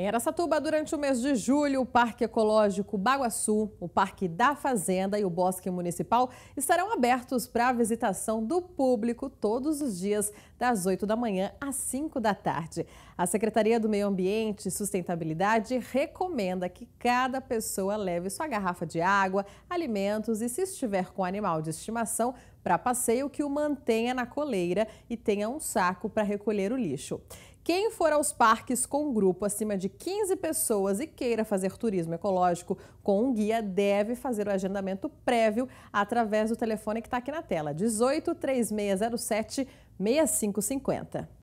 Em Aracatuba, durante o mês de julho, o Parque Ecológico Baguaçu, o Parque da Fazenda e o Bosque Municipal estarão abertos para a visitação do público todos os dias, das 8 da manhã às 5 da tarde. A Secretaria do Meio Ambiente e Sustentabilidade recomenda que cada pessoa leve sua garrafa de água, alimentos e, se estiver com animal de estimação, para passeio que o mantenha na coleira e tenha um saco para recolher o lixo. Quem for aos parques com um grupo acima de 15 pessoas e queira fazer turismo ecológico com um guia deve fazer o agendamento prévio através do telefone que está aqui na tela, 18 3607 6550.